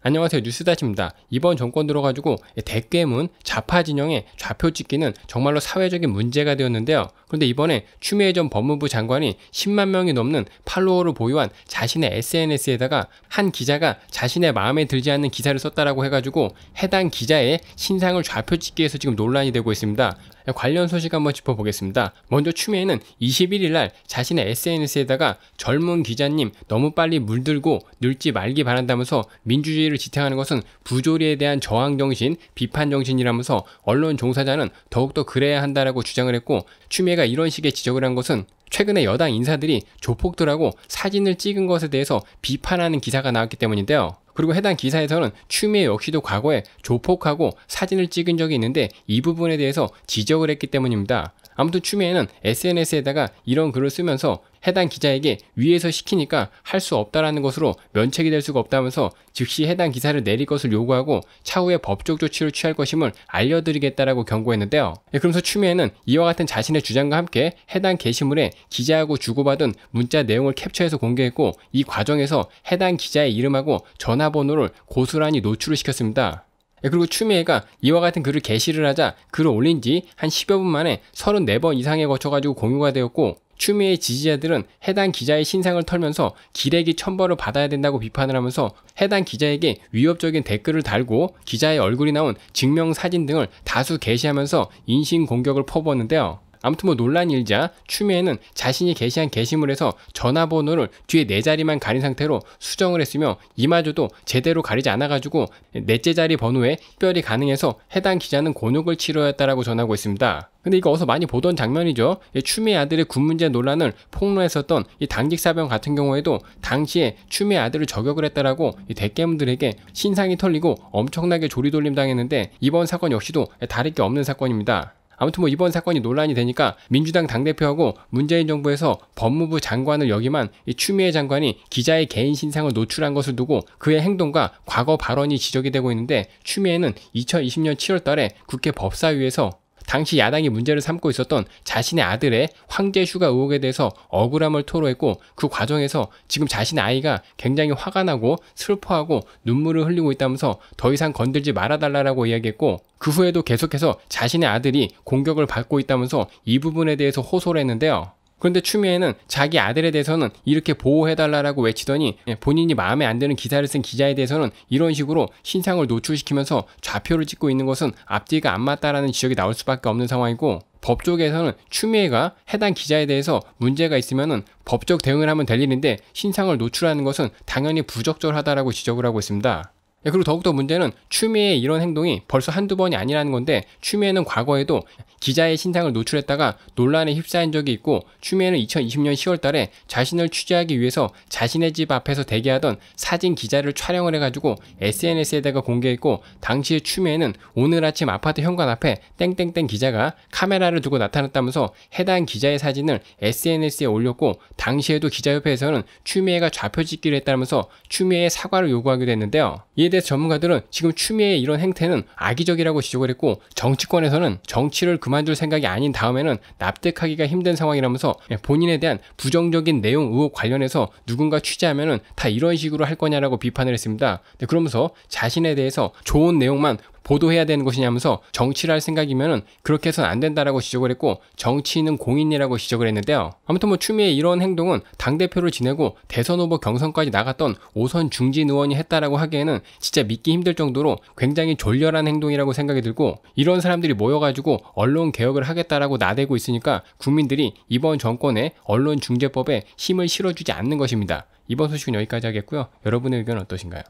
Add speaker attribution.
Speaker 1: 안녕하세요 뉴스다시입니다. 이번 정권 들어가지고 대깨문 좌파 진영의 좌표 찍기는 정말로 사회적인 문제가 되었는데요. 그런데 이번에 추미애 전 법무부 장관이 10만 명이 넘는 팔로워를 보유한 자신의 SNS에다가 한 기자가 자신의 마음에 들지 않는 기사를 썼다라고 해가지고 해당 기자의 신상을 좌표 찍기에서 지금 논란이 되고 있습니다. 관련 소식 한번 짚어보겠습니다. 먼저 추미애는 21일 날 자신의 SNS에다가 젊은 기자님 너무 빨리 물들고 늙지 말기 바란다면서 민주주의를 지탱하는 것은 부조리에 대한 저항 정신, 비판 정신이라면서 언론 종사자는 더욱더 그래야 한다라고 주장을 했고 추미애가 이런 식의 지적을 한 것은 최근에 여당 인사들이 조폭들하고 사진을 찍은 것에 대해서 비판하는 기사가 나왔기 때문인데요. 그리고 해당 기사에서는 추미애 역시도 과거에 조폭하고 사진을 찍은 적이 있는데 이 부분에 대해서 지적을 했기 때문입니다. 아무튼 추미애는 SNS에다가 이런 글을 쓰면서 해당 기자에게 위에서 시키니까 할 수 없다라는 것으로 면책이 될 수가 없다면서 즉시 해당 기사를 내릴 것을 요구하고 차후에 법적 조치를 취할 것임을 알려드리겠다라고 경고했는데요. 예, 그러면서 추미애는 이와 같은 자신의 주장과 함께 해당 게시물에 기자하고 주고받은 문자 내용을 캡처해서 공개했고 이 과정에서 해당 기자의 이름하고 전화번호를 고스란히 노출을 시켰습니다. 예, 그리고 추미애가 이와 같은 글을 게시를 하자 글을 올린 지 한 10여 분 만에 34번 이상에 걸쳐가지고 공유가 되었고 추미애 지지자들은 해당 기자의 신상을 털면서 기레기 천벌을 받아야 된다고 비판을 하면서 해당 기자에게 위협적인 댓글을 달고 기자의 얼굴이 나온 증명사진 등을 다수 게시하면서 인신공격을 퍼부었는데요. 아무튼 뭐 논란이 일자 추미애는 자신이 게시한 게시물에서 전화번호를 뒤에 네 자리만 가린 상태로 수정을 했으며 이마저도 제대로 가리지 않아가지고 넷째 자리 번호에 특별히 가능해서 해당 기자는 곤욕을 치러했다라고 전하고 있습니다. 근데 이거 어서 많이 보던 장면이죠. 추미애 아들의 군 문제 논란을 폭로했었던 이 당직 사병 같은 경우에도 당시에 추미애 아들을 저격을 했다라고 대깨문들에게 신상이 털리고 엄청나게 조리돌림 당했는데 이번 사건 역시도 다를 게 없는 사건입니다. 아무튼 뭐 이번 사건이 논란이 되니까 민주당 당대표하고 문재인 정부에서 법무부 장관을 역임한 이 추미애 장관이 기자의 개인 신상을 노출한 것을 두고 그의 행동과 과거 발언이 지적이 되고 있는데 추미애는 2020년 7월 달에 국회 법사위에서 당시 야당이 문제를 삼고 있었던 자신의 아들의 황제 휴가 의혹에 대해서 억울함을 토로했고 그 과정에서 지금 자신의 아이가 굉장히 화가 나고 슬퍼하고 눈물을 흘리고 있다면서 더 이상 건들지 말아달라고 이야기했고 그 후에도 계속해서 자신의 아들이 공격을 받고 있다면서 이 부분에 대해서 호소를 했는데요. 그런데 추미애는 자기 아들에 대해서는 이렇게 보호해달라라고 외치더니 예, 본인이 마음에 안 드는 기사를 쓴 기자에 대해서는 이런 식으로 신상을 노출시키면서 좌표를 찍고 있는 것은 앞뒤가 안 맞다라는 지적이 나올 수밖에 없는 상황이고 법 쪽에서는 추미애가 해당 기자에 대해서 문제가 있으면 법적 대응을 하면 될 일인데 신상을 노출하는 것은 당연히 부적절하다라고 지적을 하고 있습니다. 예, 그리고 더욱더 문제는 추미애의 이런 행동이 벌써 한두 번이 아니라는 건데 추미애는 과거에도 기자의 신상을 노출했다가 논란에 휩싸인 적이 있고 추미애는 2020년 10월 달에 자신을 취재하기 위해서 자신의 집 앞에서 대기하던 사진 기자를 촬영을 해가지고 SNS에다가 공개했고 당시에 추미애는 오늘 아침 아파트 현관 앞에 땡땡땡 기자가 카메라를 두고 나타났다면서 해당 기자의 사진을 SNS에 올렸고 당시에도 기자협회에서는 추미애가 좌표 찍기를 했다면서 추미애의 사과를 요구하기도 했는데요. 이 이에 대해 전문가들은 지금 추미애의 이런 행태는 악의적이라고 지적을 했고 정치권에서는 정치를 그만둘 생각이 아닌 다음에는 납득하기가 힘든 상황이라면서 예, 본인에 대한 부정적인 내용 의혹 관련해서 누군가 취재하면은 다 이런 식으로 할 거냐라고 비판을 했습니다. 네, 그러면서 자신에 대해서 좋은 내용만 보도해야 되는 것이냐면서 정치를 할생각이면 그렇게 해선안 된다라고 지적을 했고 정치인은 공인이라고 지적을 했는데요. 아무튼 뭐 추미애 이런 행동은 당대표를 지내고 대선 후보 경선까지 나갔던 오선 중진 의원이 했다라고 하기에는 진짜 믿기 힘들 정도로 굉장히 졸렬한 행동이라고 생각이 들고 이런 사람들이 모여가지고 언론 개혁을 하겠다라고 나대고 있으니까 국민들이 이번 정권의 언론 중재법에 힘을 실어주지 않는 것입니다. 이번 소식은 여기까지 하겠고요. 여러분의 의견은 어떠신가요?